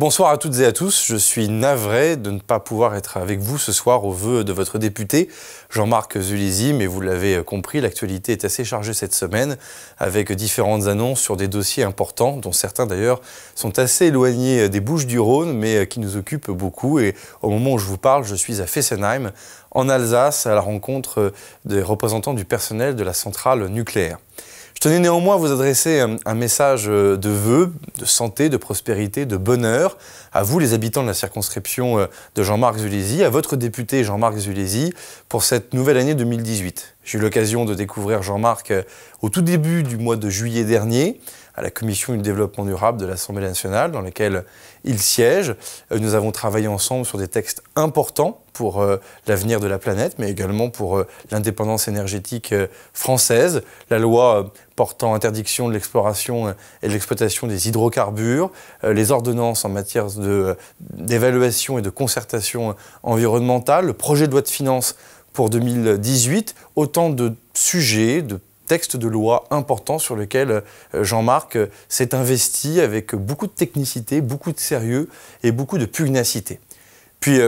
Bonsoir à toutes et à tous. Je suis navré de ne pas pouvoir être avec vous ce soir au vœu de votre député, Jean-Marc Zulizi, mais vous l'avez euh, compris, l'actualité est assez chargée cette semaine, avec différentes annonces sur des dossiers importants, dont certains d'ailleurs sont assez éloignés euh, des Bouches du Rhône, mais euh, qui nous occupent beaucoup. Et au moment où je vous parle, je suis à Fessenheim, en Alsace, à la rencontre des représentants du personnel de la centrale nucléaire. Je tenais néanmoins à vous adresser euh, un, message euh, de vœux, de santé, de prospérité, de bonheur à vous, les habitants de la circonscription euh, de Jean-Marc Zulézy, à votre député Jean-Marc Zulézy, pour cette nouvelle année 2018. J'ai eu l'occasion de découvrir Jean-Marc au tout début du mois de juillet dernier, à la Commission du développement durable de l'Assemblée nationale, dans laquelle il siège. Nous avons travaillé ensemble sur des textes importants pour euh, l'avenir de la planète, mais également pour euh, l'indépendance énergétique euh, française, la loi portant interdiction de l'exploration et de l'exploitation des hydrocarbures, les ordonnances en matière d'évaluation et de concertation environnementale, le projet de loi de finances pour 2018, autant de sujets, de textes de loi importants sur lesquels Jean-Marc s'est investi avec beaucoup de technicité, beaucoup de sérieux et beaucoup de pugnacité. Puis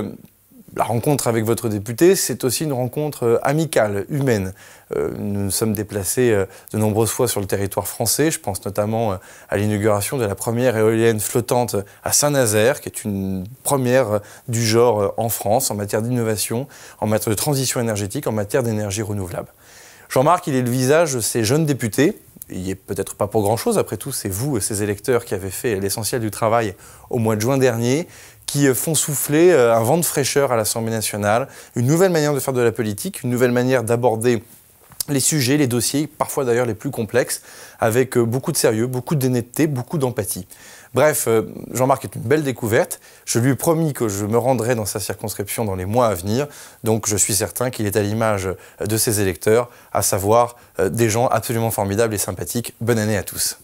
la rencontre avec votre député, c'est aussi une rencontre euh, amicale, humaine. Euh, nous nous sommes déplacés euh, de nombreuses fois sur le territoire français. Je pense notamment à l'inauguration de la première éolienne flottante à Saint-Nazaire, qui est une première du genre en France en matière d'innovation, en matière de transition énergétique, en matière d'énergie renouvelable. Jean-Marc, il est le visage de ces jeunes députés. Il n'y est peut-être pas pour grand-chose. Après tout, c'est vous et ces électeurs qui avez fait l'essentiel du travail au mois de juin dernier qui euh, font souffler euh, un vent de fraîcheur à l'Assemblée nationale, une nouvelle manière de faire de la politique, une nouvelle manière d'aborder les sujets, les dossiers, parfois d'ailleurs les plus complexes, avec euh, beaucoup de sérieux, beaucoup d'honnêteté, beaucoup d'empathie. Bref, Jean-Marc est une belle découverte. Je lui ai promis que je me rendrai dans sa circonscription dans les mois à venir. Donc je suis certain qu'il est à l'image de ses électeurs, à savoir des gens absolument formidables et sympathiques. Bonne année à tous.